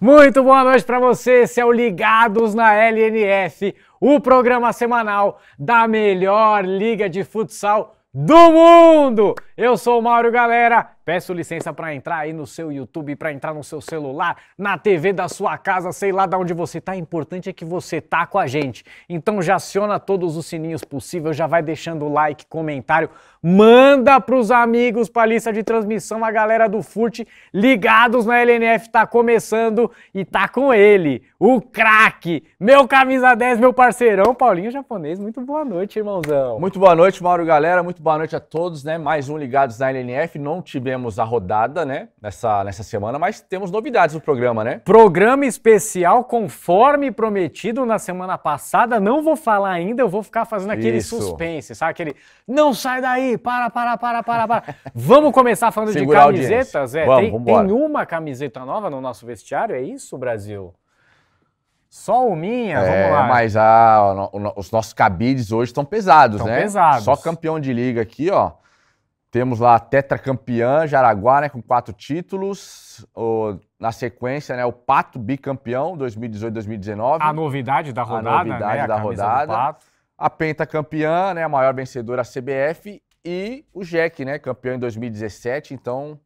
Muito boa noite para você, esse é o Ligados na LNF, o programa semanal da melhor liga de futsal do mundo. Eu sou o Mauro Galera Peço licença para entrar aí no seu YouTube, para entrar no seu celular, na TV da sua casa, sei lá de onde você tá. O importante é que você tá com a gente. Então já aciona todos os sininhos possíveis, já vai deixando o like, comentário, manda pros amigos pra lista de transmissão, a galera do FURT ligados na LNF tá começando e tá com ele, o craque, meu camisa 10, meu parceirão, Paulinho Japonês. Muito boa noite, irmãozão. Muito boa noite, Mauro, galera. Muito boa noite a todos, né? Mais um Ligados na LNF. Não tivemos tivemos a rodada, né? Nessa, nessa semana, mas temos novidades no programa, né? Programa especial, conforme prometido na semana passada. Não vou falar ainda, eu vou ficar fazendo aquele Isso. suspense, sabe? Aquele. Não sai daí! Para, para, para, para, para. Vamos começar falando de camisetas? É, Vamos, tem, tem uma camiseta nova no nosso vestiário, é isso, Brasil? Só o Minha, é, vamos lá. Mas a, o, o, os nossos cabides hoje estão pesados, né? pesados. Só campeão de liga aqui, ó. Temos lá a tetracampeã Jaraguá, né, com quatro títulos. O, na sequência, né, o Pato bicampeão 2018-2019. A novidade da rodada, a novidade né, a da rodada. A pentacampeã, né, a maior vencedora a CBF e o Jack, né, campeão em 2017, então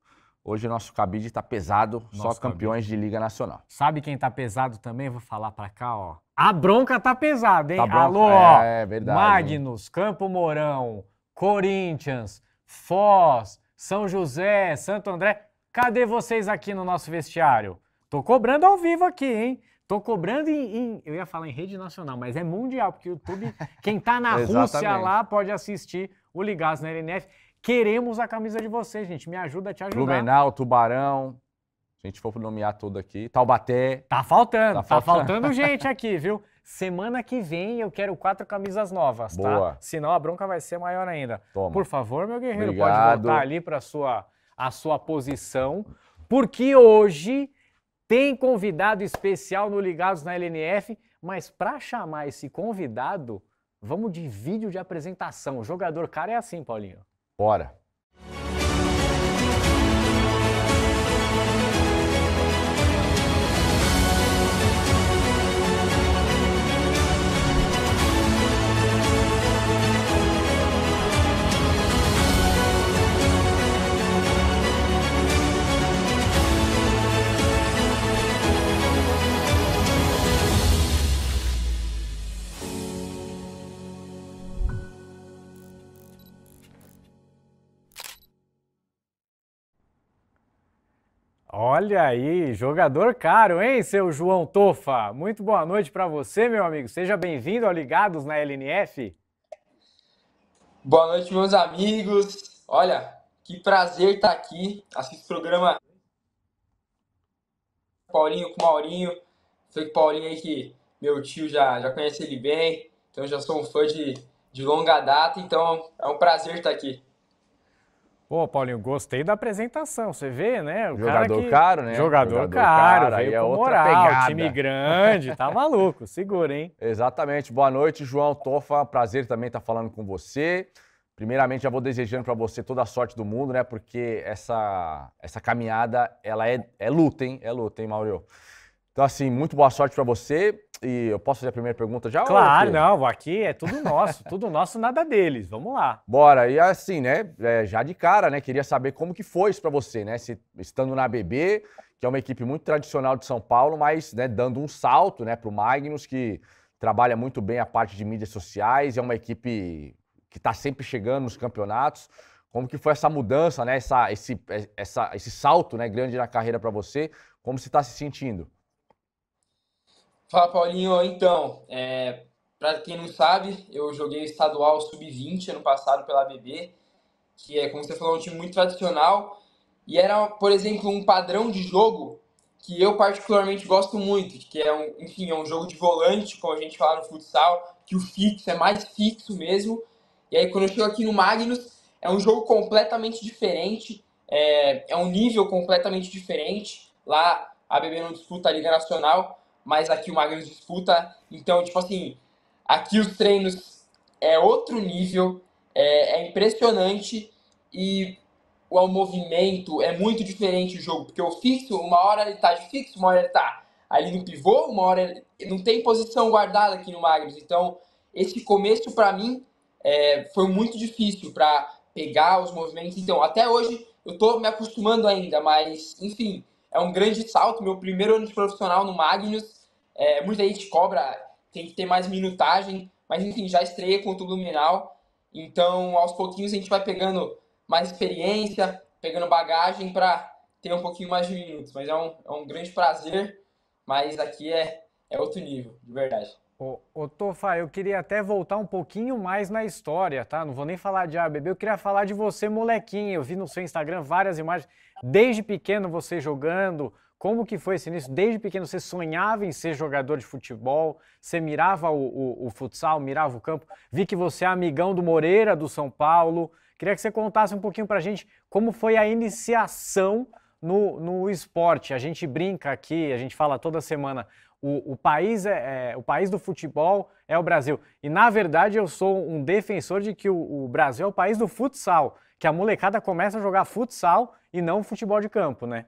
Hoje nosso cabide está pesado, nosso só campeões cabide. de Liga Nacional. Sabe quem está pesado também? Vou falar para cá, ó. A bronca tá pesada, hein? Tá Alô, é, é verdade, Magnus, Campo Mourão, Corinthians, Foz, São José, Santo André. Cadê vocês aqui no nosso vestiário? Tô cobrando ao vivo aqui, hein? Tô cobrando em, em eu ia falar em rede nacional, mas é mundial, porque o YouTube, quem tá na Rússia lá pode assistir o Ligados na LNF. Queremos a camisa de vocês, gente. Me ajuda a te ajudar. Blumenau, Tubarão, se a gente for nomear tudo aqui, Taubaté. Tá faltando, tá faltando, tá faltando gente aqui, viu? Semana que vem eu quero quatro camisas novas, tá? Boa. tá? Senão a bronca vai ser maior ainda. Toma. Por favor, meu guerreiro, Obrigado. pode voltar ali para sua a sua posição, porque hoje tem convidado especial no Ligados na LNF, mas para chamar esse convidado, vamos de vídeo de apresentação. O jogador cara é assim, Paulinho. Bora. Olha aí, jogador caro, hein, seu João Tofa? Muito boa noite para você, meu amigo. Seja bem-vindo ao Ligados na LNF. Boa noite, meus amigos. Olha, que prazer estar aqui. Assisto o programa Paulinho com Maurinho. Foi que Paulinho aí que meu tio já, já conhece ele bem, então já sou um fã de, de longa data, então é um prazer estar aqui. Pô, Paulinho, gostei da apresentação. Você vê, né? O jogador cara que... caro, né? Jogador, jogador caro, caro veio aí é outra moral, pegada. time grande, tá maluco, segura, hein? Exatamente. Boa noite, João Tofa. Prazer também estar tá falando com você. Primeiramente, já vou desejando para você toda a sorte do mundo, né? Porque essa, essa caminhada, ela é, é luta, hein? É luta, hein, Maurício? Então, assim, muito boa sorte para você. E eu posso fazer a primeira pergunta já? Claro, não, aqui é tudo nosso, tudo nosso, nada deles. Vamos lá. Bora, e assim, né, é, já de cara, né, queria saber como que foi isso para você, né, se, estando na BB, que é uma equipe muito tradicional de São Paulo, mas, né, dando um salto, né, pro Magnus, que trabalha muito bem a parte de mídias sociais, é uma equipe que está sempre chegando nos campeonatos. Como que foi essa mudança, né, essa, esse, é, essa, esse salto, né, grande na carreira para você? Como você está se sentindo? Fala, Paulinho. Então, é, para quem não sabe, eu joguei estadual sub-20 ano passado pela BB, que é, como você falou, um time muito tradicional. E era, por exemplo, um padrão de jogo que eu particularmente gosto muito, que é um, enfim, é um jogo de volante, como a gente fala no futsal, que o fixo é mais fixo mesmo. E aí quando eu chego aqui no Magnus, é um jogo completamente diferente, é, é um nível completamente diferente. Lá a BB não disputa a Liga Nacional, mas aqui o Magnus disputa. Então, tipo assim, aqui os treinos é outro nível, é, é impressionante e o movimento é muito diferente o jogo, porque o fixo, uma hora ele tá de fixo, uma hora ele tá ali no pivô, uma hora ele... não tem posição guardada aqui no Magnus. Então, esse começo para mim é, foi muito difícil para pegar os movimentos. Então, até hoje eu tô me acostumando ainda, mas enfim, é um grande salto. Meu primeiro ano de profissional no Magnus. É, muita gente cobra, tem que ter mais minutagem, mas enfim, já estreia contra o Luminal. Então, aos pouquinhos, a gente vai pegando mais experiência, pegando bagagem para ter um pouquinho mais de minutos. Mas é um, é um grande prazer, mas aqui é, é outro nível, de verdade. Ô, ô Tofa, eu queria até voltar um pouquinho mais na história, tá? Não vou nem falar de ABB, eu queria falar de você, molequinho. Eu vi no seu Instagram várias imagens. Desde pequeno você jogando, como que foi esse início? Desde pequeno você sonhava em ser jogador de futebol, você mirava o, o, o futsal, mirava o campo. Vi que você é amigão do Moreira, do São Paulo. Queria que você contasse um pouquinho pra gente como foi a iniciação no, no esporte. A gente brinca aqui, a gente fala toda semana, o, o, país é, é, o país do futebol é o Brasil. E na verdade eu sou um defensor de que o, o, Brasil é o país do futsal, que a molecada começa a jogar futsal e não futebol de campo, né?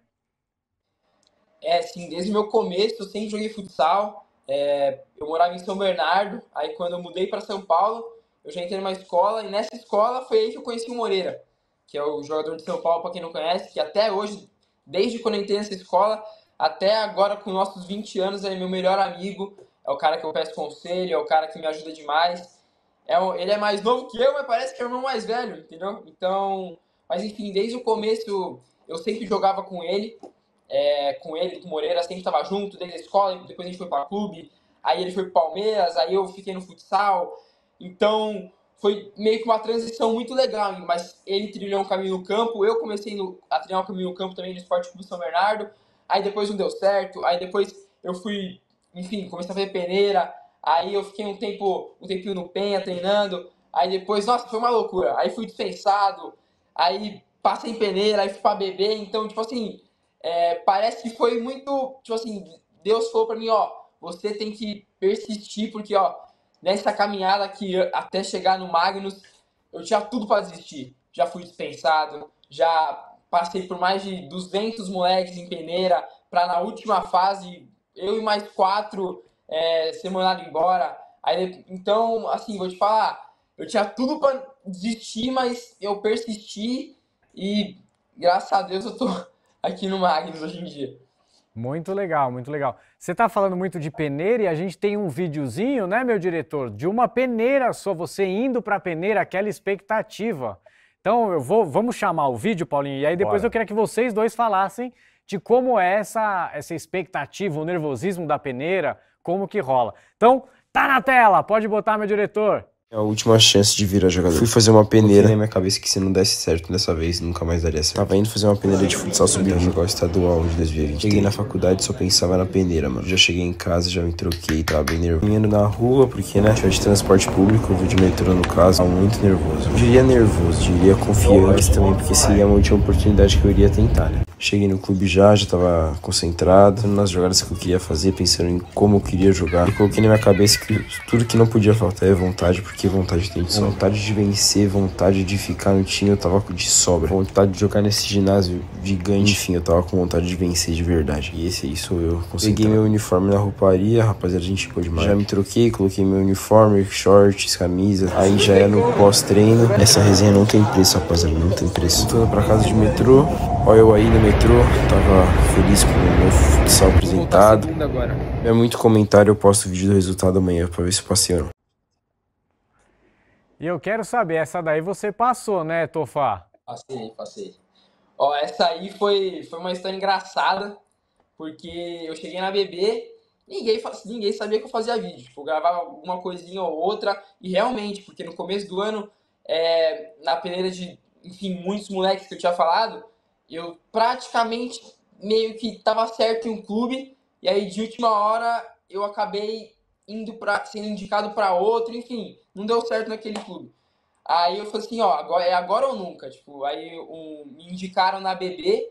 É, sim, desde o meu começo eu sempre joguei futsal. É, eu morava em São Bernardo, aí quando eu mudei para São Paulo, eu já entrei numa escola, e nessa escola foi aí que eu conheci o Moreira, que é o jogador de São Paulo, para quem não conhece, que até hoje, desde quando eu entrei nessa escola, até agora com nossos 20 anos, ele é meu melhor amigo, é o cara que eu peço conselho, é o cara que me ajuda demais. É, ele é mais novo que eu, mas parece que é o irmão mais velho, entendeu? Então, mas enfim, desde o começo eu sempre jogava com ele, é, com ele, com Moreira, sempre estava junto, desde a escola, depois a gente foi para clube, aí ele foi para Palmeiras, aí eu fiquei no futsal. Então foi meio que uma transição muito legal, mas ele trilhou um caminho no campo, eu comecei no, a trilhar um caminho no campo também no Esporte Clube São Bernardo, aí depois não deu certo, aí depois eu fui, enfim, comecei a fazer peneira, aí eu fiquei um tempo, um tempinho no Penha treinando, aí depois, nossa, foi uma loucura, aí fui dispensado, aí passei em peneira, aí fui pra beber. Então, tipo assim, é, parece que foi muito. Tipo assim, Deus falou pra mim: ó, você tem que persistir, porque, ó, nessa caminhada que até chegar no Magnus, eu tinha tudo para desistir. Já fui dispensado, já passei por mais de 200 moleques em peneira, para na última fase eu e mais quatro é, ser mandado embora. Aí, então, assim, vou te falar, eu tinha tudo pra desisti, mas eu persisti e graças a Deus eu tô aqui no Magnus hoje em dia. Muito legal, muito legal. Você está falando muito de peneira e a gente tem um videozinho, né, meu diretor, de uma peneira só, você indo para a peneira, aquela expectativa. Então, eu vou, vamos chamar o vídeo, Paulinho, e aí depois Bora. eu queria que vocês dois falassem de como é essa, essa expectativa, o nervosismo da peneira, como que rola. Então, tá na tela, pode botar, meu diretor é a última chance de virar jogador. Fui fazer uma peneira. na minha cabeça que se não desse certo dessa vez, nunca mais daria certo. Tava indo fazer uma peneira de futsal subindo. um o estadual de 2020. Cheguei na faculdade só pensava na peneira, mano. Já cheguei em casa, já me troquei, tava bem nervoso. Vindo na rua, porque, né, tinha de transporte público, vou de metrô no caso, tava muito nervoso. Diria nervoso, diria confiante também, porque seria a última oportunidade que eu iria tentar, né. Cheguei no clube já, já estava concentrado nas jogadas assim que eu queria fazer, pensando em como eu queria jogar. E coloquei na minha cabeça que tudo que não podia faltar é vontade, porque vontade tem de sobra. Vontade de vencer, vontade de ficar no time, eu tava de sobra. Vontade de jogar nesse ginásio gigante. Enfim, eu tava com vontade de vencer de verdade. E esse aí sou eu. Peguei meu uniforme na rouparia, rapaziada, a gente ficou demais. Já me troquei, coloquei meu uniforme, shorts, camisa. Aí já é no pós-treino. Essa resenha não tem preço, rapaziada, não tem preço. Voltando pra casa de metrô, olha eu aí no meio metrô, tava feliz com o meu futsal apresentado. É muito comentário, eu posto o vídeo do resultado amanhã pra ver se passearam E eu quero saber, essa daí você passou, né, Tofá? Passei, passei. Ó, essa aí foi, foi uma história engraçada, porque eu cheguei na BB ninguém, ninguém sabia que eu fazia vídeo. Tipo, eu gravava alguma coisinha ou outra, e realmente, porque no começo do ano, é, na peneira de, enfim, muitos moleques que eu tinha falado, eu praticamente meio que estava certo em um clube e aí de última hora eu acabei indo para sendo indicado para outro, enfim, não deu certo naquele clube. Aí eu falei assim, ó, agora, é agora ou nunca, tipo, aí um, me indicaram na BB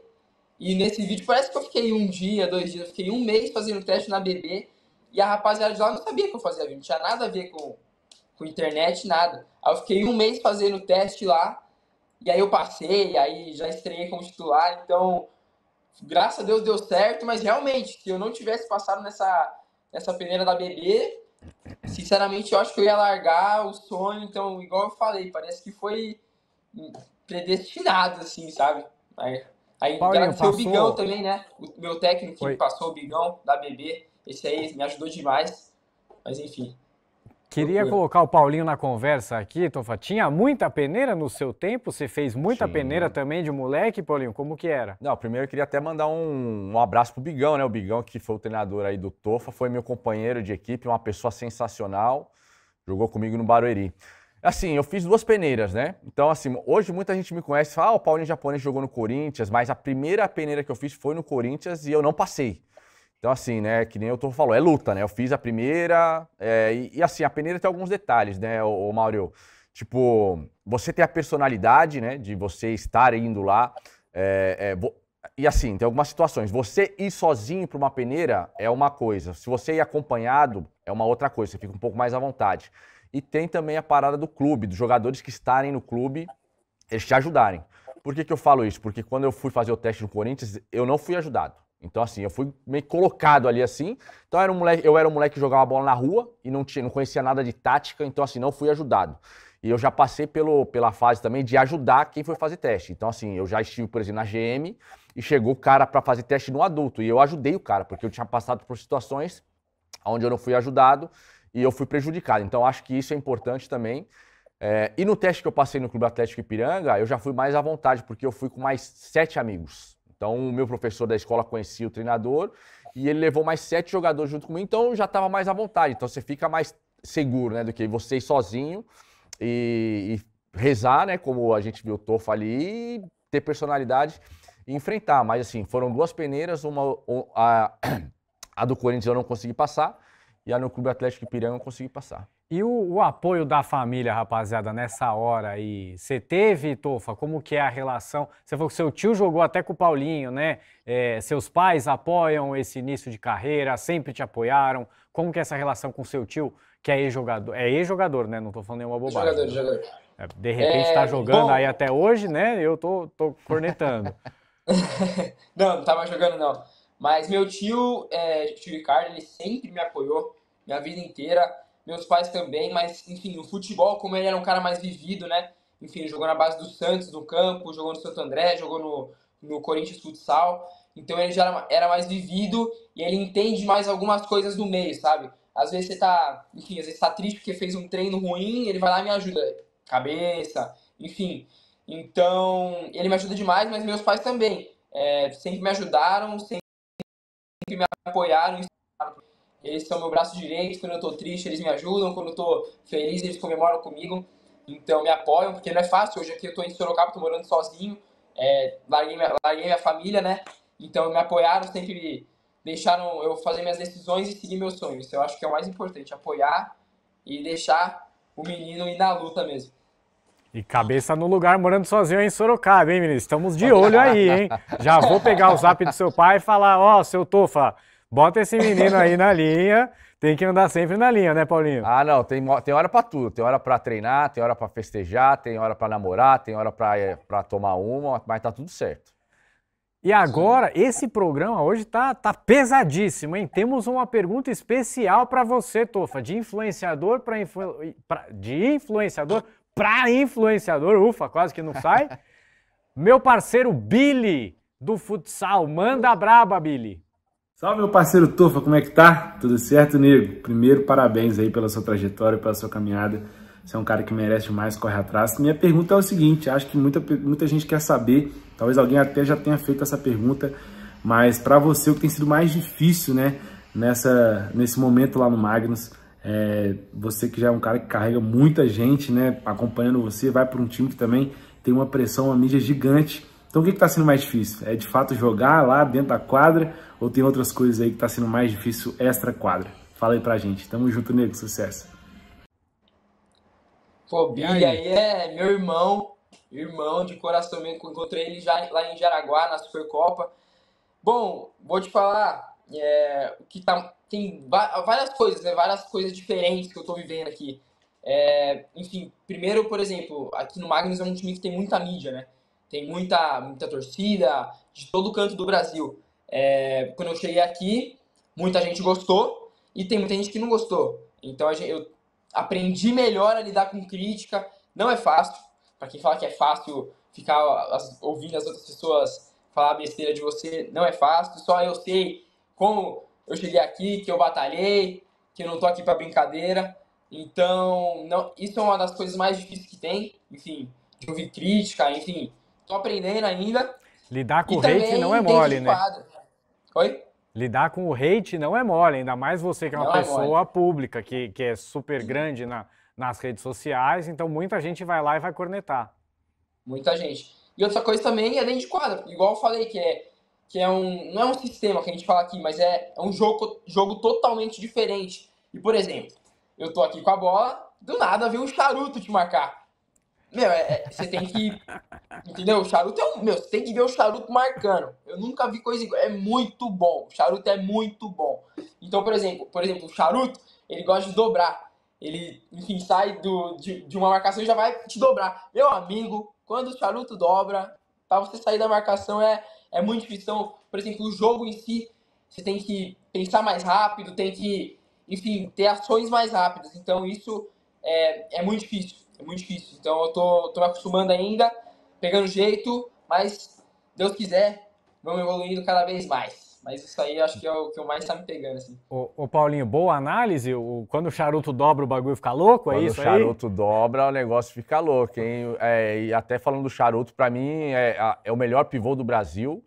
e nesse vídeo parece que eu fiquei um dia, dois dias, fiquei um mês fazendo teste na BB e a rapaziada de lá não sabia que eu fazia vídeo, não tinha nada a ver com, com internet, nada. Aí eu fiquei um mês fazendo teste lá e aí eu passei, aí já estreiei como titular, então graças a Deus deu certo, mas realmente, se eu não tivesse passado nessa, nessa peneira da BB, sinceramente eu acho que eu ia largar o sonho, então, igual eu falei, parece que foi predestinado, assim, sabe? Aí, aí Paulinho, graças passou... o Bigão também, né? O meu técnico que passou o Bigão da BB, esse aí me ajudou demais, mas enfim. Queria colocar o Paulinho na conversa aqui, Tofa. Tinha muita peneira no seu tempo? Você fez muita peneira também de moleque, Paulinho? Como que era? Não, primeiro eu queria até mandar um, um abraço pro Bigão, né? O Bigão, que foi o treinador aí do Tofa, foi meu companheiro de equipe, uma pessoa sensacional. Jogou comigo no Barueri. Assim, eu fiz duas peneiras, né? Então, assim, hoje muita gente me conhece e fala, ah, o Paulinho é japonês jogou no Corinthians, mas a primeira peneira que eu fiz foi no Corinthians e eu não passei. Então, assim, né, que nem eu tô falando, é luta, né? Eu fiz a primeira, é, e, e, assim, a peneira tem alguns detalhes, né, ô, ô Mauro? Tipo, você tem a personalidade, né, de você estar indo lá, é, é, e assim, tem algumas situações. Você ir sozinho para uma peneira é uma coisa, se você ir acompanhado é uma outra coisa, você fica um pouco mais à vontade. E tem também a parada do clube, dos jogadores que estarem no clube, eles te ajudarem. Por que, que eu falo isso? Porque quando eu fui fazer o teste no Corinthians, eu não fui ajudado. Então, assim, eu fui meio colocado ali assim. Então, eu era um moleque, eu era um moleque que jogava bola na rua e não, tinha, não conhecia nada de tática, então, assim, não fui ajudado. E eu já passei pelo, pela fase também de ajudar quem foi fazer teste. Então, assim, eu já estive, por exemplo, na GM e chegou o cara para fazer teste no adulto. E eu ajudei o cara, porque eu tinha passado por situações onde eu não fui ajudado e eu fui prejudicado. Então, acho que isso é importante também. É, e no teste que eu passei no Clube Atlético Ipiranga, eu já fui mais à vontade, porque eu fui com mais sete amigos. Então, o meu professor da escola conhecia o treinador e ele levou mais sete jogadores junto comigo, então já estava mais à vontade. Então, você fica mais seguro, né, do que você sozinho e, e rezar, né, como a gente viu o Tofa ali, e ter personalidade e enfrentar. Mas, assim, foram duas peneiras, uma a, a do Corinthians eu não consegui passar, e aí no Clube Atlético Ipiranga eu consegui passar. E o, o, apoio da família, rapaziada, nessa hora aí? Você teve, Tofa? Como que é a relação? Você falou que seu tio jogou até com o Paulinho, né? É, seus pais apoiam esse início de carreira, sempre te apoiaram. Como que é essa relação com seu tio, que é ex-jogador? É ex-jogador, né? Não tô falando nenhuma bobagem. Jogador, jogador. É, de repente tá é, tá jogando bom... aí até hoje, né? Eu tô, tô cornetando. não, não tava tá jogando não. Mas meu tio, é, tio Ricardo, ele sempre me apoiou minha vida inteira. Meus pais também, mas enfim, o futebol, como ele era um cara mais vivido, né? Enfim, jogou na base do Santos, no campo, jogou no Santo André, jogou no, no Corinthians Futsal. Então ele já era, mais vivido e ele entende mais algumas coisas do meio, sabe? Às vezes você tá, enfim, às vezes tá triste porque fez um treino ruim, ele vai lá e me ajuda. Cabeça, enfim. Então, ele me ajuda demais, mas meus pais também. É, sempre me ajudaram, sempre me apoiaram. É eles são meu braço direito, quando eu estou triste eles me ajudam, quando eu estou feliz eles comemoram comigo. Então me apoiam, porque não é fácil. Hoje aqui eu estou em Sorocaba, estou morando sozinho, é, larguei, minha, larguei minha família, né? Então me apoiaram, sempre deixaram eu fazer minhas decisões e seguir meus sonhos. Então, eu acho que é o mais importante, apoiar e deixar o menino ir na luta mesmo. E cabeça no lugar morando sozinho em Sorocaba, hein, menino? Estamos de olho aí, hein? Já vou pegar o zap do seu pai e falar: ó, oh, seu Tofa, bota esse menino aí na linha. Tem que andar sempre na linha, né, Paulinho? Ah, não, tem, tem hora para tudo. Tem hora para treinar, tem hora para festejar, tem hora para namorar, tem hora para eh, tomar uma, mas tá tudo certo. E agora, esse programa hoje tá, tá pesadíssimo, hein? Temos uma pergunta especial para você, Tofa, de influenciador para influ... de influenciador para influenciador, ufa, quase que não sai. meu parceiro Billy, do futsal. Manda braba, Billy. Salve, meu parceiro Tufa, como é que tá? Tudo certo, nego? Primeiro, parabéns aí pela sua trajetória, pela sua caminhada. Você é um cara que merece mais, corre atrás. Minha pergunta é o seguinte, acho que muita, muita gente quer saber, talvez alguém até já tenha feito essa pergunta, mas para você o que tem sido mais difícil, né, nessa, nesse momento lá no Magnus, é, você que já é um cara que carrega muita gente, né, acompanhando você, vai para um time que também tem uma pressão, uma mídia gigante. Então o que está sendo mais difícil? É de fato jogar lá dentro da quadra ou tem outras coisas aí que está sendo mais difícil extra quadra? Fala aí a gente. Tamo junto, nego. Sucesso. Pô, Billy aí? aí é meu irmão, irmão de coração mesmo, encontrei ele já lá em Jaraguá, na Supercopa. Bom, vou te falar, é, o que está tem várias coisas, né? Várias coisas diferentes que eu estou vivendo aqui. É, enfim, primeiro, por exemplo, aqui no Magnus é um time que tem muita mídia, né? Tem muita, muita torcida de todo canto do Brasil. É, quando eu cheguei aqui, muita gente gostou e tem muita gente que não gostou. Então gente, eu aprendi melhor a lidar com crítica. Não é fácil. Para quem fala que é fácil ficar ouvindo as outras pessoas falar besteira de você, não é fácil. Só eu sei como eu cheguei aqui, que eu batalhei, que eu não tô aqui para brincadeira. Então, não, isso é uma das coisas mais difíceis que tem, enfim, de ouvir crítica, enfim, tô aprendendo ainda. Lidar com e o hate não é mole, né? Oi? Lidar com o hate não é mole, ainda mais você que é uma não é pessoa é pública, que, que é super grande na, nas redes sociais, então muita gente vai lá e vai cornetar. Muita gente. E outra coisa também é dentro de quadra, igual eu falei, que é que é um. Não é um sistema que a gente fala aqui, mas é, é um jogo, jogo totalmente diferente. E, por exemplo, eu tô aqui com a bola, do nada vem um charuto te marcar. Meu, é, é você tem que. Entendeu? O charuto é um. Meu, você tem que ver o charuto marcando. Eu nunca vi coisa igual. É muito bom. O charuto é muito bom. Então, por exemplo, por exemplo, o charuto, ele gosta de dobrar. Ele, enfim, sai do, de, de uma marcação e já vai te dobrar. Meu amigo, quando o charuto dobra, pra você sair da marcação é, é muito difícil. Então, por exemplo, o jogo em si, você tem que pensar mais rápido, tem que, enfim, ter ações mais rápidas. Então, isso é, é muito difícil, é muito difícil. Então, eu tô, tô me acostumando ainda, pegando jeito, mas, Deus quiser, vamos evoluindo cada vez mais. Mas isso aí acho que é o que eu mais tá me pegando, assim. Ô, ô Paulinho, boa análise? O, quando o charuto dobra, o bagulho fica louco, é quando é isso aí? Quando o charuto aí? dobra, o negócio fica louco, hein? É, e até falando do charuto, para mim é, é o melhor pivô do Brasil.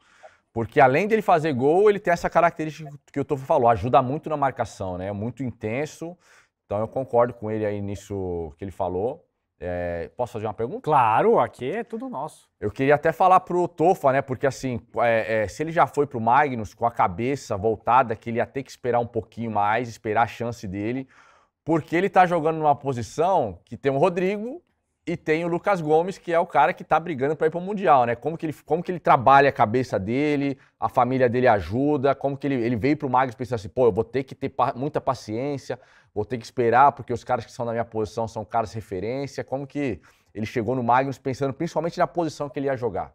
Porque além dele fazer gol, ele tem essa característica que o Toffo falou, ajuda muito na marcação, né? É muito intenso. Então eu concordo com ele aí nisso que ele falou. É, posso fazer uma pergunta? Claro, aqui é tudo nosso. Eu queria até falar pro Tofa, né? Porque assim, é, é, se ele já foi pro Magnus com a cabeça voltada, que ele ia ter que esperar um pouquinho mais, esperar a chance dele, porque ele tá jogando numa posição que tem o Rodrigo, e tem o Lucas Gomes, que é o cara que está brigando para ir para o Mundial, né? Como que, ele, como que ele trabalha a cabeça dele, a família dele ajuda, como que ele, ele veio para o Magnus pensando assim, pô, eu vou ter que ter pa muita paciência, vou ter que esperar, porque os caras que são na minha posição são caras referência. Como que ele chegou no Magnus pensando principalmente na posição que ele ia jogar?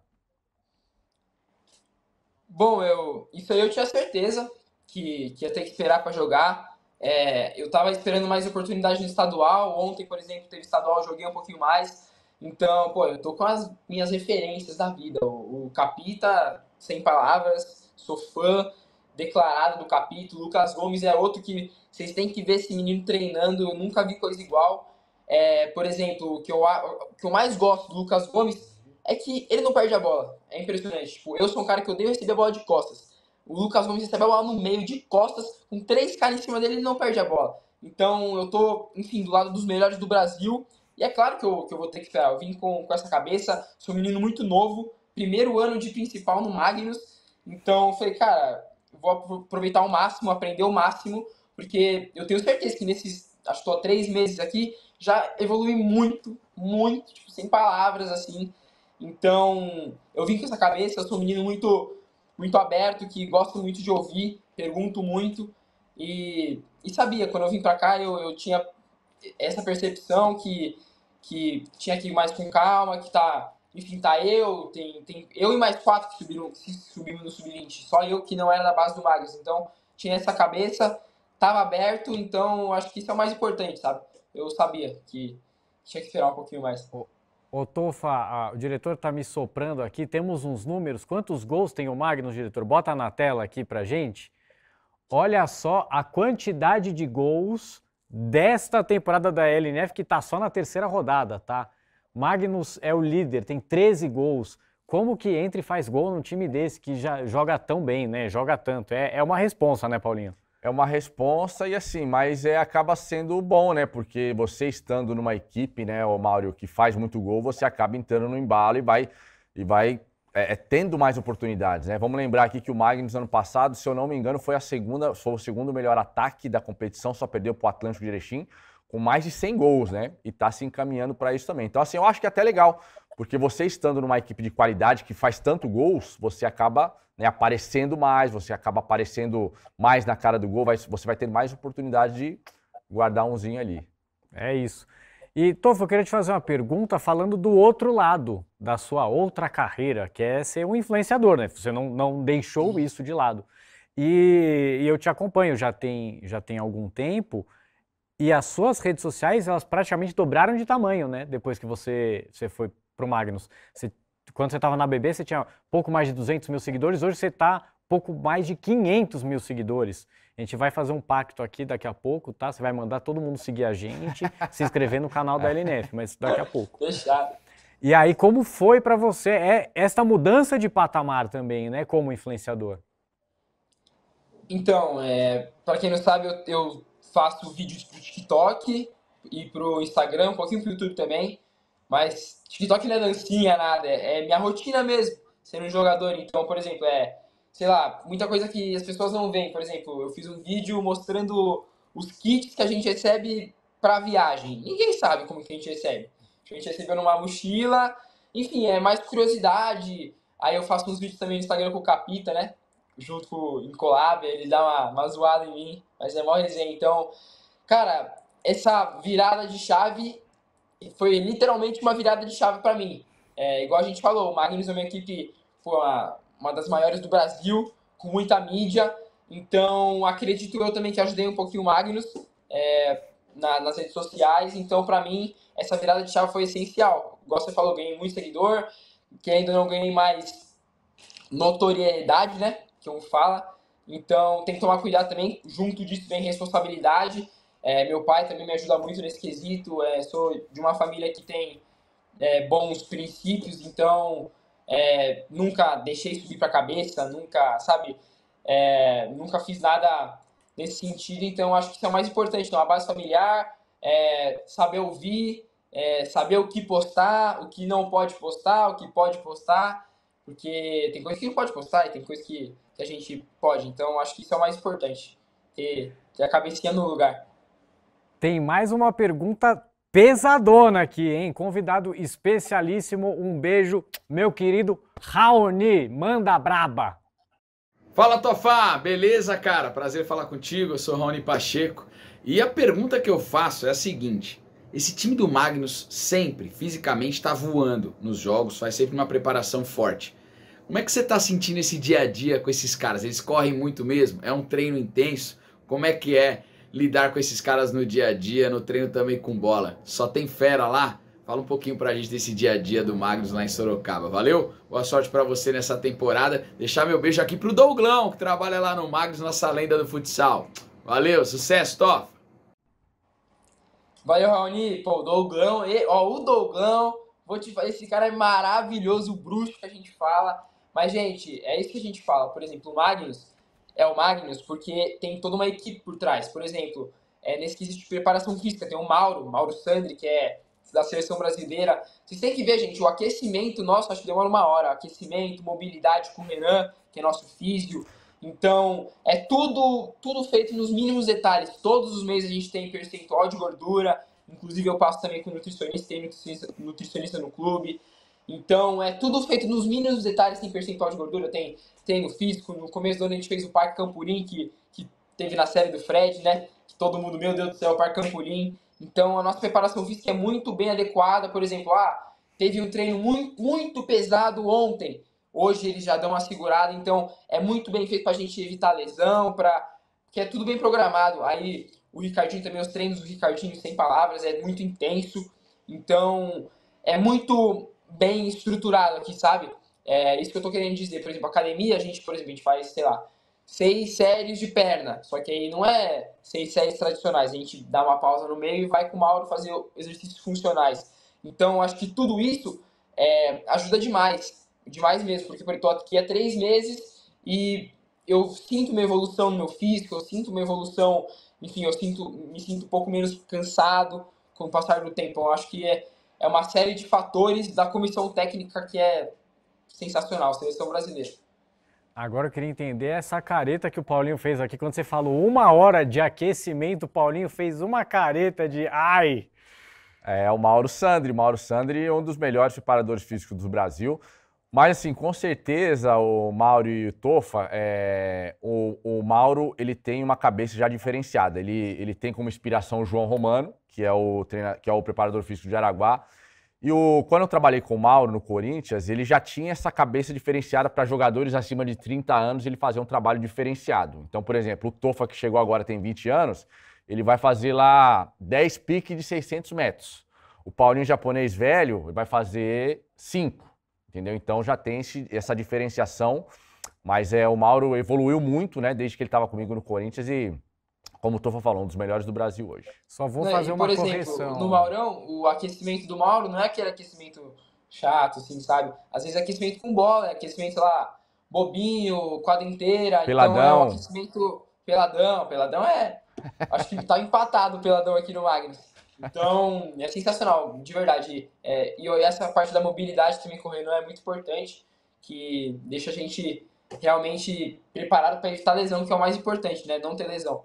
Bom, eu, isso aí eu tinha certeza que, que ia ter que esperar para jogar. É, eu estava esperando mais oportunidade no estadual. Ontem, por exemplo, teve estadual, joguei um pouquinho mais. Então, pô, eu tô com as minhas referências da vida. O, o Capita, tá sem palavras, sou fã declarado do Capita. O Lucas Gomes é outro que vocês têm que ver esse menino treinando. Eu nunca vi coisa igual. É, por exemplo, o que eu, o que eu mais gosto do Lucas Gomes é que ele não perde a bola. É impressionante. Tipo, eu sou um cara que odeio receber a bola de costas. O Lucas Gomes recebe a bola no meio de costas, com três caras em cima dele, ele não perde a bola. Então eu tô, enfim, do lado dos melhores do Brasil. E é claro que eu, que eu vou ter que esperar. Eu vim com, com essa cabeça, sou um menino muito novo, primeiro ano de principal no Magnus. Então eu falei, cara, vou aproveitar o máximo, aprender o máximo, porque eu tenho certeza que nesses, acho que tô há três meses aqui, já evolui muito, muito, tipo, sem palavras, assim. Então, eu vim com essa cabeça, eu sou um menino muito muito aberto, que gosto muito de ouvir, pergunto muito. E, e sabia, quando eu vim para cá, eu, eu tinha essa percepção que, que tinha que ir mais com calma, que tá, enfim, tá eu, tem, tem eu e mais quatro que subiram, que subiram no sub-20, só eu que não era da base do Magnus. Então, tinha essa cabeça, tava aberto, então acho que isso é o mais importante, sabe? Eu sabia que tinha que esperar um pouquinho mais. Ô, Tofa, a, o diretor está me soprando aqui. Temos uns números. Quantos gols tem o Magnus, diretor? Bota na tela aqui para gente. Olha só a quantidade de gols desta temporada da LNF, que está só na terceira rodada, tá? Magnus é o líder, tem 13 gols. Como que entra e faz gol num time desse que já joga tão bem, né? Joga tanto. É, é uma responsa, né, Paulinho? É uma resposta e assim, mas é, acaba sendo bom, né? Porque você estando numa equipe, né, o Mauro, que faz muito gol, você acaba entrando no embalo e vai, e vai é, é, tendo mais oportunidades, né? Vamos lembrar aqui que o Magnus ano passado, se eu não me engano, foi a segunda, foi o segundo melhor ataque da competição, só perdeu para o Atlântico de Erechim, com mais de 100 gols, né? E está se encaminhando para isso também. Então, assim, eu acho que é até legal porque você estando numa equipe de qualidade que faz tanto gols, você acaba né, aparecendo mais, você acaba aparecendo mais na cara do gol, vai, você vai ter mais oportunidade de guardar umzinho ali. É isso. E, Tofo, eu queria te fazer uma pergunta falando do outro lado da sua outra carreira, que é ser um influenciador, né? Você não, não deixou isso de lado. E, e eu te acompanho já tem, já tem algum tempo, e as suas redes sociais, elas praticamente dobraram de tamanho, né? Depois que você, você foi o Magnus. Você, quando você estava na BB, você tinha pouco mais de 200 mil seguidores, hoje você está pouco mais de 500 mil seguidores. A gente vai fazer um pacto aqui daqui a pouco, tá? Você vai mandar todo mundo seguir a gente, se inscrever no canal da LNF, mas daqui a pouco. Fechado. E aí, como foi para você é esta mudança de patamar também, né, como influenciador? Então, é, para quem não sabe, eu, eu faço vídeos o TikTok e para o Instagram, um pouquinho o YouTube também. Mas TikTok não é dancinha, nada. É, é minha rotina mesmo, sendo um jogador. Então, por exemplo, é, sei lá, muita coisa que as pessoas não veem. Por exemplo, eu fiz um vídeo mostrando os kits que a gente recebe para viagem. Ninguém sabe como que a gente recebe. A gente recebeu numa mochila. Enfim, é mais curiosidade. Aí eu faço uns vídeos também no Instagram com o Capita, né? Junto com o Incolab ele dá uma, uma zoada em mim, mas é mó resenha. Então, cara, essa virada de chave foi literalmente uma virada de chave para mim. É, igual a gente falou, o Magnus é uma equipe foi uma, uma das maiores do Brasil, com muita mídia. Então, acredito eu também que ajudei um pouquinho o Magnus é, na, nas redes sociais. Então, para mim, essa virada de chave foi essencial. Igual você falou, ganhei muito seguidor, que ainda não ganhei mais notoriedade, né? Que um fala. Então, tem que tomar cuidado também. Junto disso vem responsabilidade é, meu pai também me ajuda muito nesse quesito. É, sou de uma família que tem é, bons princípios, então é, nunca deixei subir para a cabeça, nunca, sabe, é, nunca fiz nada nesse sentido. Então acho que isso é o mais importante. Então, a base familiar, é, saber ouvir, saber o que postar, o que não pode postar, o que pode postar, porque tem coisa que não pode postar e tem coisa que, que a gente pode. Então acho que isso é o mais importante, ter, ter a cabecinha no lugar. Tem mais uma pergunta pesadona aqui, hein? Convidado especialíssimo, um beijo, meu querido Raoni, manda braba. Fala Tofá, beleza, cara? Prazer falar contigo, eu sou Raoni Pacheco. E a pergunta que eu faço é a seguinte: esse time do Magnus sempre fisicamente está voando nos jogos, faz sempre uma preparação forte. Como é que você está sentindo esse dia a dia com esses caras? Eles correm muito mesmo? É um treino intenso? Como é que é? lidar com esses caras no dia a dia, no treino também com bola. Só tem fera lá? Fala um pouquinho pra gente desse dia a dia do Magnus lá em Sorocaba. Valeu? Boa sorte para você nessa temporada. Deixar meu beijo aqui pro Douglão, que trabalha lá no Magnus, nossa lenda do futsal. Valeu, sucesso, Toff! Valeu, Raoni. Pô, o Douglão, e, ó, o Douglão, vou te falar, esse cara é maravilhoso, o bruxo que a gente fala. Mas, gente, é isso que a gente fala. Por exemplo, o Magnus, é o Magnus, porque tem toda uma equipe por trás. Por exemplo, é, nesse quesito de preparação física, tem o Mauro, Mauro Sandri, que é da seleção brasileira. Vocês têm que ver, gente, o aquecimento nosso, acho que demora uma hora. Aquecimento, mobilidade com o Renan, que é nosso físico. Então, é tudo, tudo feito nos mínimos detalhes. Todos os meses a gente tem percentual de gordura. Inclusive, eu passo também com nutricionista, tem nutricionista, nutricionista no clube. Então, é tudo feito nos mínimos detalhes, tem percentual de gordura, tem, tem o físico. No começo do ano a gente fez o Parque Campurim, que, que teve na série do Fred, né? Que todo mundo, meu Deus do céu, Parque Campurim. Então, a nossa preparação física é muito bem adequada. Por exemplo, ah, teve um treino muito, muito pesado ontem. Hoje eles já dão uma segurada, então é muito bem feito para a gente evitar lesão, para que é tudo bem programado. Aí o Ricardinho também, os treinos do Ricardinho, sem palavras, é muito intenso. Então, é muito bem estruturado aqui, sabe? É isso que eu tô querendo dizer. Por exemplo, academia, a gente, por exemplo, a gente faz, sei lá, seis séries de perna. Só que aí não é seis séries tradicionais. A gente dá uma pausa no meio e vai com o Mauro fazer exercícios funcionais. Então, acho que tudo isso é, ajuda demais. Demais mesmo. Porque, por eu tô aqui há três meses e eu sinto uma evolução no meu físico, eu sinto uma evolução... Enfim, eu sinto, me sinto um pouco menos cansado com o passar do tempo. Eu acho que é é uma série de fatores da comissão técnica que é sensacional, seleção brasileira. Agora eu queria entender essa careta que o Paulinho fez aqui. Quando você falou uma hora de aquecimento, o Paulinho fez uma careta de ai. É o Mauro Sandri. Mauro Sandri é um dos melhores preparadores físicos do Brasil. Mas, assim, com certeza, o Mauro e o Tofa, é, o, o Mauro, ele tem uma cabeça já diferenciada. Ele, ele tem como inspiração o João Romano, que é o, treina, que é o preparador físico de Araguá. E o, quando eu trabalhei com o Mauro no Corinthians, ele já tinha essa cabeça diferenciada para jogadores acima de 30 anos ele fazer um trabalho diferenciado. Então, por exemplo, o Tofa, que chegou agora tem 20 anos, ele vai fazer lá 10 piques de 600 metros. O Paulinho japonês velho vai fazer 5 entendeu? Então já tem esse, essa diferenciação, mas é o Mauro evoluiu muito, né, desde que ele estava comigo no Corinthians e como o Tofa falou, um dos melhores do Brasil hoje. Só vou não, fazer e, uma por exemplo, correção. No Maurão, o aquecimento do Mauro não é aquele aquecimento chato, assim, sabe? Às vezes é aquecimento com bola, é aquecimento, sei lá, bobinho, quadra inteira. Peladão. Então é um aquecimento peladão. Peladão é. Acho que tá empatado o peladão aqui no Magnus. Então, é sensacional, de verdade. É, e essa parte da mobilidade também correndo é muito importante, que deixa a gente realmente preparado para evitar lesão, que é o mais importante, né? Não ter lesão.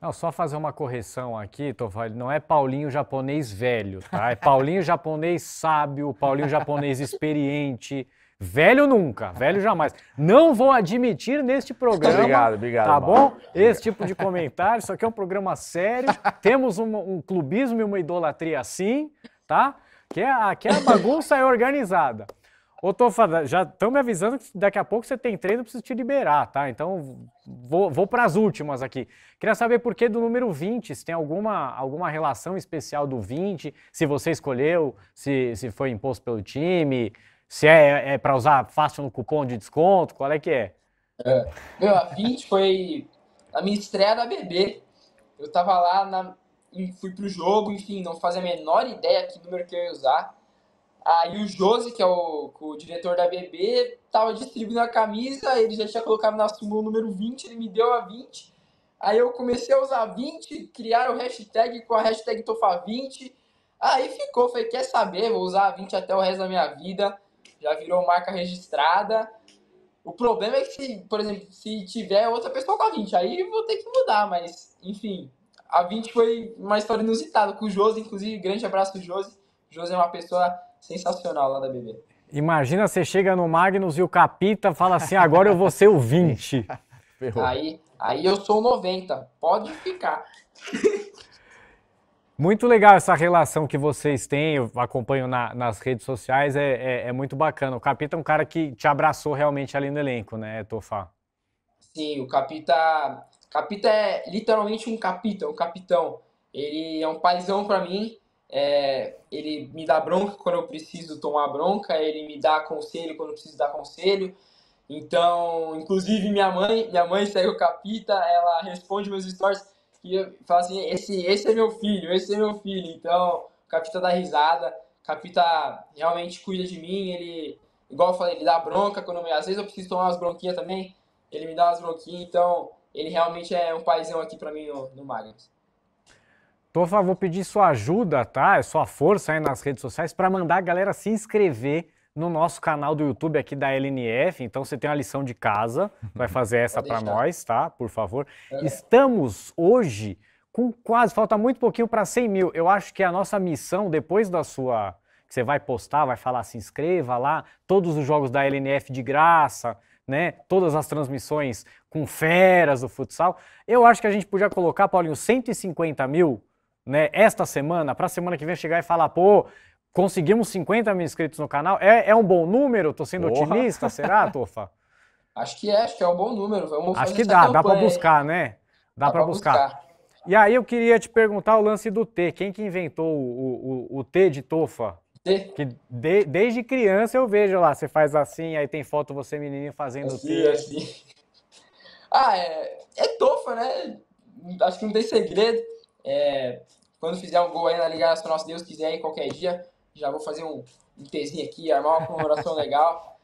Não, só fazer uma correção aqui, Tovalho, não é Paulinho japonês velho, tá? É Paulinho japonês sábio, Paulinho japonês experiente, Velho nunca, velho jamais. Não vou admitir neste programa. Obrigado, obrigado. Tá bom? Esse tipo de comentário, isso aqui é um programa sério. Temos um, um clubismo e uma idolatria assim, tá? Que é, aqui é a bagunça é organizada. Ô, Tofa, já estão me avisando que daqui a pouco você tem treino, eu preciso te liberar, tá? Então vou, vou para as últimas aqui. Queria saber por que do número 20, se tem alguma, alguma relação especial do 20, se você escolheu, se, se foi imposto pelo time, se é, é, é para usar fácil no cupom de desconto, qual é que é? é. Meu, a 20 foi a minha estreia da BB. Eu tava lá, na, fui pro jogo, enfim, não fazia a menor ideia que número que eu ia usar. Aí o Josi, que é o, o diretor da BB, tava distribuindo a camisa, ele já tinha colocado na súmula o número 20, ele me deu a 20. Aí eu comecei a usar 20, criaram o hashtag com a hashtag Tofa20. Aí ficou, falei, quer saber, vou usar a 20 até o resto da minha vida já virou marca registrada. O problema é que, se, por exemplo, se tiver outra pessoa com a 20, aí vou ter que mudar, mas, enfim, a 20 foi uma história inusitada, com o Josi, inclusive, grande abraço do Josi. Josi é uma pessoa sensacional lá da BB. Imagina você chega no Magnus e o Capita fala assim: agora eu vou ser o 20. Aí, aí eu sou o 90, pode ficar. Muito legal essa relação que vocês têm, eu acompanho na, nas redes sociais, é, é, é, muito bacana. O Capita é um cara que te abraçou realmente ali no elenco, né, Tofá? Sim, o Capita, Capita é literalmente um capitão, um capitão. Ele é um paizão para mim, é, ele me dá bronca quando eu preciso tomar bronca, ele me dá conselho quando eu preciso dar conselho. Então, inclusive minha mãe, minha mãe segue o Capita, ela responde meus stories e fala assim, esse, esse é meu filho, esse é meu filho. Então, o Capita tá dá risada, o Capita tá, realmente cuida de mim, ele, igual eu falei, ele dá bronca quando eu, às vezes eu preciso tomar umas bronquinhas também, ele me dá umas bronquinhas, então ele realmente é um paizão aqui para mim no, no Magnus. por vou pedir sua ajuda, tá? É sua força aí nas redes sociais para mandar a galera se inscrever no nosso canal do YouTube aqui da LNF, então você tem uma lição de casa, vai fazer essa para nós, tá? Por favor. É. Estamos hoje com quase, falta muito pouquinho para 100 mil. Eu acho que a nossa missão, depois da sua, que você vai postar, vai falar, se inscreva lá, todos os jogos da LNF de graça, né? Todas as transmissões com feras do futsal. Eu acho que a gente podia colocar, Paulinho, 150 mil, né? Esta semana, para a semana que vem chegar e falar, pô, Conseguimos 50 mil inscritos no canal. É, é um bom número? Tô sendo Porra. otimista, será, Tofa? Acho que é, acho que é um bom número. Vamos acho que dá, dá para buscar, né? Dá, dá para buscar. buscar. E aí eu queria te perguntar o lance do T. Quem que inventou o, o, o T de Tofa? T. Que de, desde criança eu vejo lá, você faz assim, aí tem foto você menininho fazendo assim, T. Assim. Ah, é, é Tofa, né? Acho que não tem segredo. É, quando fizer um gol aí na Liga Nacional, se Deus quiser, aí qualquer dia, já vou fazer um, um Tzinho aqui, armar uma comemoração legal.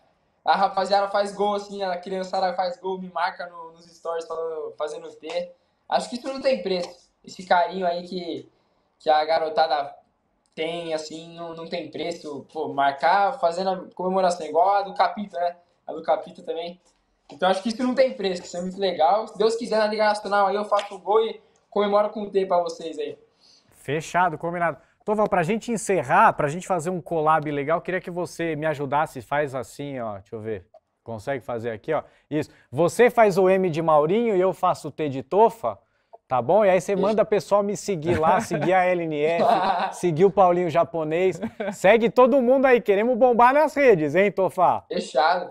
A rapaziada faz gol, assim, a criançada faz gol, me marca no, nos stories falando, fazendo T. Acho que isso não tem preço. Esse carinho aí que, que a garotada tem, assim, não, não tem preço. Pô, marcar fazendo a comemoração, igual a do Capita, né? A do Capita também. Então acho que isso não tem preço, isso é muito legal. Se Deus quiser na Liga Nacional aí eu faço o gol e comemoro com o T pra vocês aí. Fechado, combinado. Toval, então, para a gente encerrar, para a gente fazer um collab legal, queria que você me ajudasse, faz assim, ó, deixa eu ver. Consegue fazer aqui, ó? Isso. Você faz o M de Maurinho e eu faço o T de Tofa, tá bom? E aí você manda o pessoal me seguir lá, seguir a LNF, seguir o Paulinho Japonês. Segue todo mundo aí, queremos bombar nas redes, hein, Tofa? Fechado.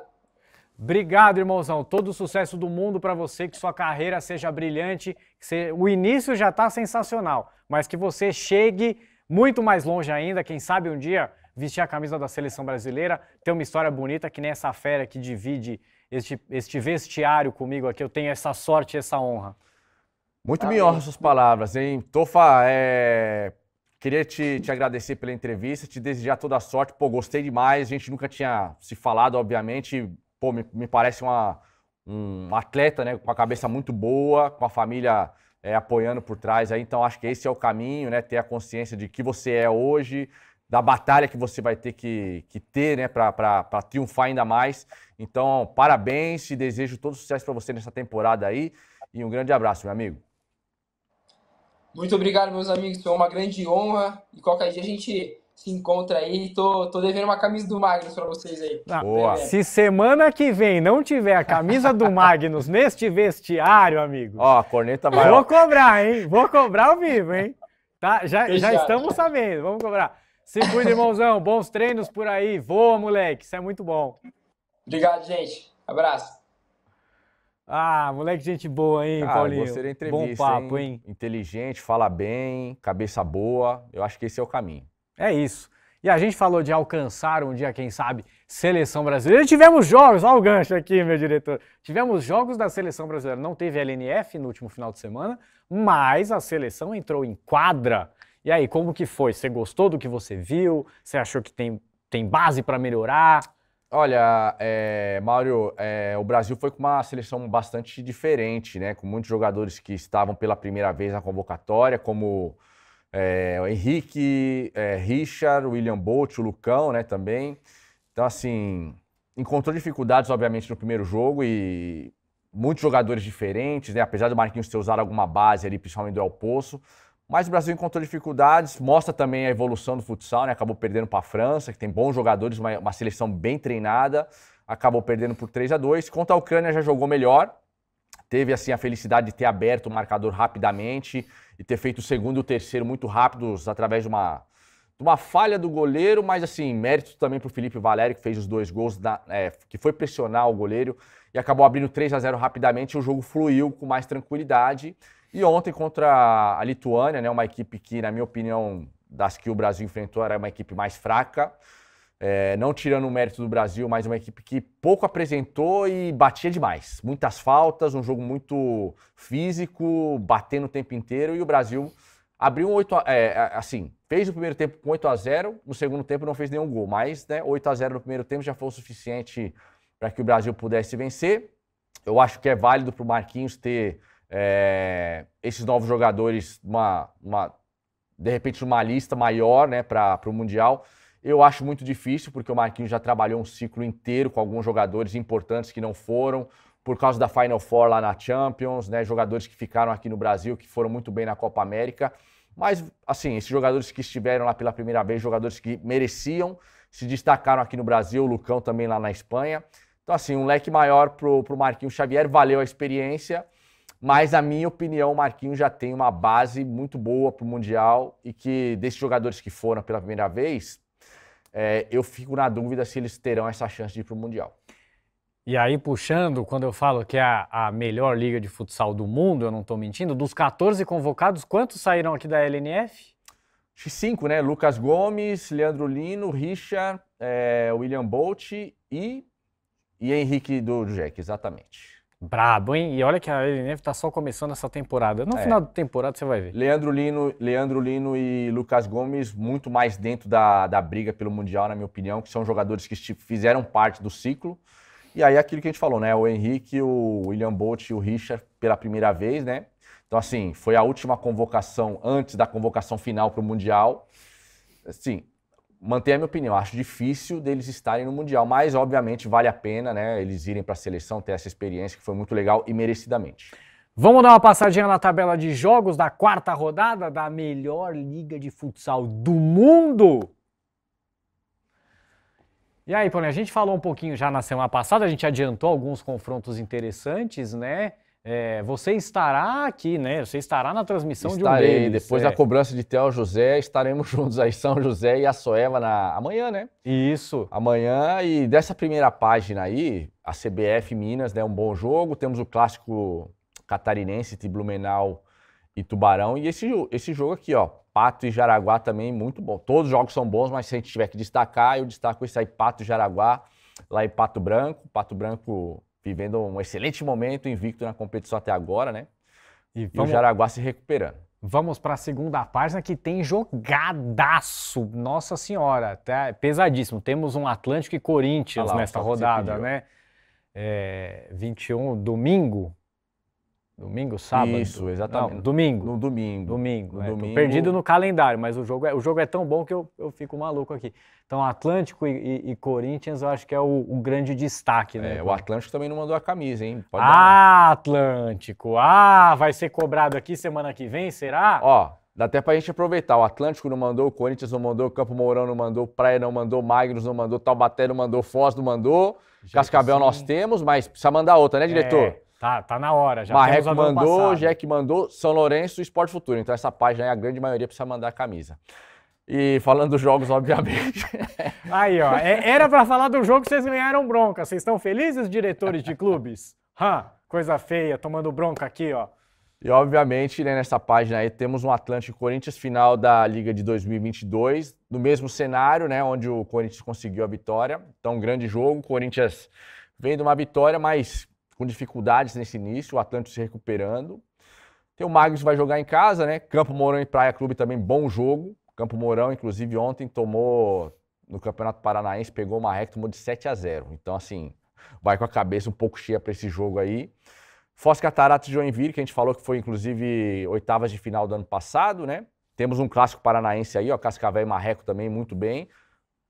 Obrigado, irmãozão. Todo o sucesso do mundo para você, que sua carreira seja brilhante, que você... o início já tá sensacional, mas que você chegue muito mais longe ainda, quem sabe um dia vestir a camisa da seleção brasileira, ter uma história bonita que nem essa fera que divide este, este vestiário comigo aqui. Eu tenho essa sorte e essa honra. Muito Amém. melhor suas palavras, hein? Tofa, é... queria te, te agradecer pela entrevista, te desejar toda a sorte. Pô, gostei demais, a gente nunca tinha se falado, obviamente. Pô, me, me parece uma, um atleta, né? Com a cabeça muito boa, com a família é, apoiando por trás. Aí, então, acho que esse é o caminho, né? Ter a consciência de que você é hoje, da batalha que você vai ter que, que ter, né? Para triunfar ainda mais. Então, parabéns e desejo todo sucesso para você nessa temporada aí. E um grande abraço, meu amigo. Muito obrigado, meus amigos. Foi uma grande honra. E qualquer dia a gente se encontra aí. Tô, tô devendo uma camisa do Magnus para vocês aí. Ah, boa. Se semana que vem não tiver a camisa do Magnus neste vestiário, amigo. Ó, a corneta vai. Vou cobrar, hein? Vou cobrar ao vivo, hein? Tá? Já, já estamos sabendo. Vamos cobrar. Se cuida, irmãozão. Bons treinos por aí. Voa, moleque. Isso é muito bom. Obrigado, gente. Abraço. Ah, moleque, gente boa, hein, Cara, Paulinho? Gostei da entrevista. Bom papo, hein? hein? Inteligente, fala bem, cabeça boa. Eu acho que esse é o caminho. É isso. E a gente falou de alcançar um dia, quem sabe, seleção brasileira. E tivemos jogos, olha o gancho aqui, meu diretor. Tivemos jogos da seleção brasileira. Não teve LNF no último final de semana, mas a seleção entrou em quadra. E aí, como que foi? Você gostou do que você viu? Você achou que tem, tem base para melhorar? Olha, é, Mário, é, o Brasil foi com uma seleção bastante diferente, né? Com muitos jogadores que estavam pela primeira vez na convocatória, como é, o Henrique, é, Richard, William Bolt, o Lucão, né, também. Então, assim, encontrou dificuldades, obviamente, no primeiro jogo e muitos jogadores diferentes, né? Apesar do Marquinhos ter usado alguma base ali, principalmente do El Poço. Mas o Brasil encontrou dificuldades, mostra também a evolução do futsal, né? Acabou perdendo para a França, que tem bons jogadores, uma, uma, seleção bem treinada. Acabou perdendo por 3 a 2 Contra a Ucrânia já jogou melhor. Teve assim a felicidade de ter aberto o marcador rapidamente, e ter feito o segundo e o terceiro muito rápidos através de uma, de uma falha do goleiro, mas assim, mérito também para o Felipe Valério, que fez os dois gols, da, é, que foi pressionar o goleiro e acabou abrindo 3 a 0 rapidamente. E o jogo fluiu com mais tranquilidade. E ontem contra a Lituânia, né, uma equipe que, na minha opinião, das que o Brasil enfrentou, era uma equipe mais fraca. É, não tirando o mérito do Brasil, mas uma equipe que pouco apresentou e batia demais. Muitas faltas, um jogo muito físico, batendo o tempo inteiro, e o Brasil abriu um 8 a, é, é, assim, fez o primeiro tempo com 8 a 0, no segundo tempo não fez nenhum gol, mas né, 8 a 0 no primeiro tempo já foi o suficiente para que o Brasil pudesse vencer. Eu acho que é válido para o Marquinhos ter é, esses novos jogadores, uma, uma, de repente, uma lista maior né, para o Mundial. Eu acho muito difícil, porque o Marquinhos já trabalhou um ciclo inteiro com alguns jogadores importantes que não foram, por causa da Final Four lá na Champions, né? Jogadores que ficaram aqui no Brasil, que foram muito bem na Copa América. Mas, assim, esses jogadores que estiveram lá pela primeira vez, jogadores que mereciam, se destacaram aqui no Brasil, o Lucão também lá na Espanha. Então, assim, um leque maior pro, pro Marquinhos Xavier, valeu a experiência. Mas, na minha opinião, o Marquinhos já tem uma base muito boa para o Mundial e que desses jogadores que foram pela primeira vez, é, eu fico na dúvida se eles terão essa chance de ir para o Mundial. E aí, puxando, quando eu falo que é a, melhor liga de futsal do mundo, eu não estou mentindo, dos 14 convocados, quantos saíram aqui da LNF? cinco, né? Lucas Gomes, Leandro Lino, Richard, é, William Bolt e, e Henrique do Jack, exatamente. Brabo, hein? E olha que a LNF tá só começando essa temporada. No é. final da temporada você vai ver. Leandro Lino, Leandro Lino e Lucas Gomes, muito mais dentro da, da briga pelo Mundial, na minha opinião, que são jogadores que fizeram parte do ciclo. E aí aquilo que a gente falou, né? O Henrique, o William Bolt e o Richard pela primeira vez, né? Então, assim, foi a última convocação antes da convocação final para o Mundial. Assim, manter a minha opinião. Acho difícil deles estarem no Mundial, mas obviamente vale a pena, né? Eles irem para a seleção, ter essa experiência que foi muito legal e merecidamente. Vamos dar uma passadinha na tabela de jogos da quarta rodada da melhor liga de futsal do mundo. E aí, Pone, a gente falou um pouquinho já na semana passada, a gente adiantou alguns confrontos interessantes, né? É, você estará aqui, né? Você estará na transmissão Estarei, de um deles. Depois é. da cobrança de Theo José, estaremos juntos aí, São José e a Soeva na... amanhã, né? Isso. Amanhã, e dessa primeira página aí, a CBF Minas, né? Um bom jogo. Temos o clássico catarinense de Blumenau e Tubarão. E esse, esse jogo aqui, ó, Pato e Jaraguá também, muito bom. Todos os jogos são bons, mas se a gente tiver que destacar, eu destaco esse aí, Pato e Jaraguá, lá em Pato Branco. Pato Branco vivendo um excelente momento, invicto na competição até agora, né? E, vamos... e o Jaraguá se recuperando. Vamos para a segunda página que tem jogadaço, nossa senhora, tá pesadíssimo. Temos um Atlântico e Corinthians ah lá, nesta rodada, né? É, 21, domingo, Domingo, sábado? Isso, exatamente. Não, domingo. No domingo. Domingo. No é, domingo. perdido no calendário, mas o jogo é, o jogo é tão bom que eu, eu fico maluco aqui. Então, Atlântico e, e, e Corinthians, eu acho que é o, o grande destaque, né? É, o Atlântico também não mandou a camisa, hein? Pode ah, dar. Atlântico! Ah, vai ser cobrado aqui semana que vem, será? Ó, Dá até pra gente aproveitar. O Atlântico não mandou, o Corinthians não mandou, o Campo Mourão não mandou, Praia não mandou, Magnus não mandou, Taubaté não mandou, Foz não mandou. Gente, Cascavel nós temos, mas precisa mandar outra, né, diretor? É. Tá, tá na hora já. Marreco mandou, passado. Jack mandou, São Lourenço e Esporte Futuro. Então essa página aí, a grande maioria precisa mandar a camisa. E falando dos jogos, obviamente. Aí, ó. É, era para falar do jogo que vocês ganharam bronca. Vocês estão felizes, diretores de clubes? Hã, coisa feia, tomando bronca aqui, ó. E obviamente, né, nessa página aí, temos um Atlântico Corinthians, final da Liga de 2022, no mesmo cenário, né, onde o Corinthians conseguiu a vitória. Então, um grande jogo. O Corinthians vendo uma vitória, mas com dificuldades nesse início, o Atlântico se recuperando. Tem o Magnus vai jogar em casa, né? Campo Mourão e Praia Clube também, bom jogo. Campo Mourão, inclusive, ontem tomou no Campeonato Paranaense, pegou uma rec, tomou de 7 a 0. Então, assim, vai com a cabeça um pouco cheia para esse jogo aí. Foz Cataratas de Joinville, que a gente falou que foi, inclusive, oitavas de final do ano passado, né? Temos um clássico paranaense aí, ó, Cascavel e Marreco também, muito bem.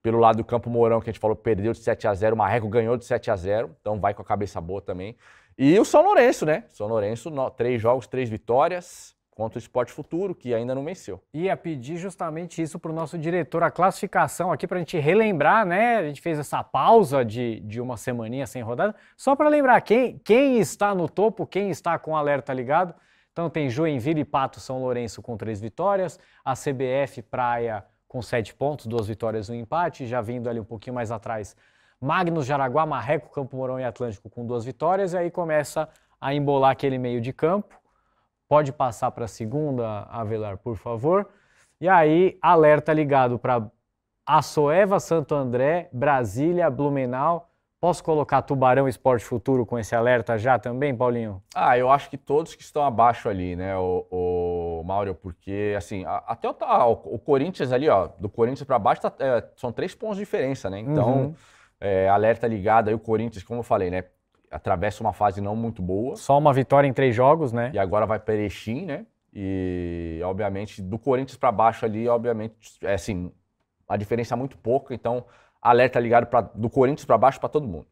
Pelo lado do Campo Mourão, que a gente falou, perdeu de 7 a 0 o Marreco ganhou de 7 a 0 então vai com a cabeça boa também. E o São Lourenço, né? São Lourenço, no, três jogos, três vitórias contra o Esporte Futuro, que ainda não venceu. Ia é pedir justamente isso para o nosso diretor, a classificação aqui, para a gente relembrar, né? A gente fez essa pausa de, de uma semaninha sem rodada, só para lembrar quem, quem está no topo, quem está com o alerta ligado. Então tem Joinville e Pato São Lourenço com três vitórias, a CBF Praia com sete pontos, duas vitórias e um empate. Já vindo ali um pouquinho mais atrás, Magnus, Jaraguá, Marreco, Campo Mourão e Atlântico com duas vitórias. E aí começa a embolar aquele meio de campo. Pode passar para a segunda, Avelar, por favor. E aí, alerta ligado para Açoeva, Santo André, Brasília, Blumenau. Posso colocar Tubarão Esporte Futuro com esse alerta já também, Paulinho? Ah, eu acho que todos que estão abaixo ali, né? O, o Mauro, porque assim, a, até o, a, ah, o, Corinthians ali, ó, do Corinthians para baixo tá, é, são três pontos de diferença, né? Então, uhum. é, alerta ligado aí o Corinthians, como eu falei, né? Atravessa uma fase não muito boa. Só uma vitória em três jogos, né? E agora vai para Erechim, né? E obviamente do Corinthians para baixo ali, obviamente, é assim, a diferença é muito pouca, então alerta ligado pra, do Corinthians para baixo para todo mundo.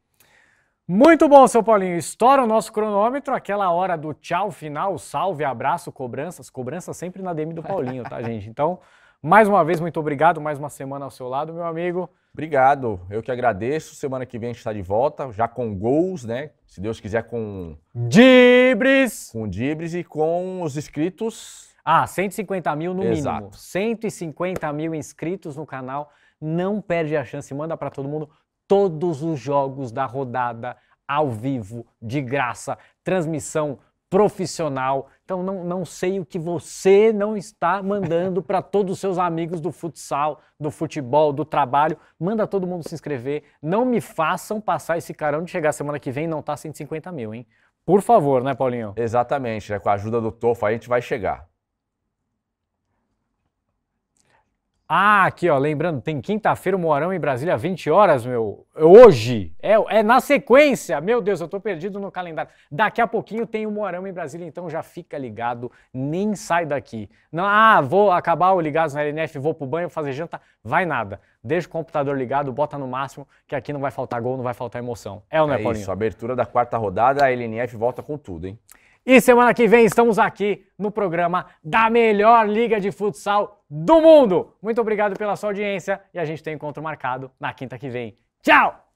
Muito bom, seu Paulinho. Estoura o nosso cronômetro, aquela hora do tchau final, salve, abraço, cobranças. Cobranças sempre na DM do Paulinho, tá, gente? Então, mais uma vez, muito obrigado. Mais uma semana ao seu lado, meu amigo. Obrigado, eu que agradeço. Semana que vem a gente está de volta, já com gols, né? Se Deus quiser, com. Dibres! Com Dibres e com os inscritos. Ah, 150 mil no Exato. mínimo. 150 mil inscritos no canal. Não perde a chance, manda para todo mundo todos os jogos da rodada ao vivo, de graça, transmissão profissional. Então não, não sei o que você não está mandando para todos os seus amigos do futsal, do futebol, do trabalho. Manda todo mundo se inscrever. Não me façam passar esse carão de chegar semana que vem e não tá 150 mil, hein? Por favor, né, Paulinho? Exatamente, né? Com a ajuda do Tofo a gente vai chegar. Ah, aqui, ó, lembrando, tem quinta-feira o Moarão em Brasília, 20 horas, meu. Hoje. É, é na sequência. Meu Deus, eu tô perdido no calendário. Daqui a pouquinho tem o Moarão em Brasília, então já fica ligado, nem sai daqui. Não, ah, vou acabar o ligados na LNF, vou pro banho fazer janta. Vai nada. Deixa o computador ligado, bota no máximo, que aqui não vai faltar gol, não vai faltar emoção. É ou não é, é Paulinho? Isso, abertura da quarta rodada, a LNF volta com tudo, hein? E semana que vem estamos aqui no programa da melhor liga de futsal do mundo. Muito obrigado pela sua audiência e a gente tem encontro marcado na quinta que vem. Tchau!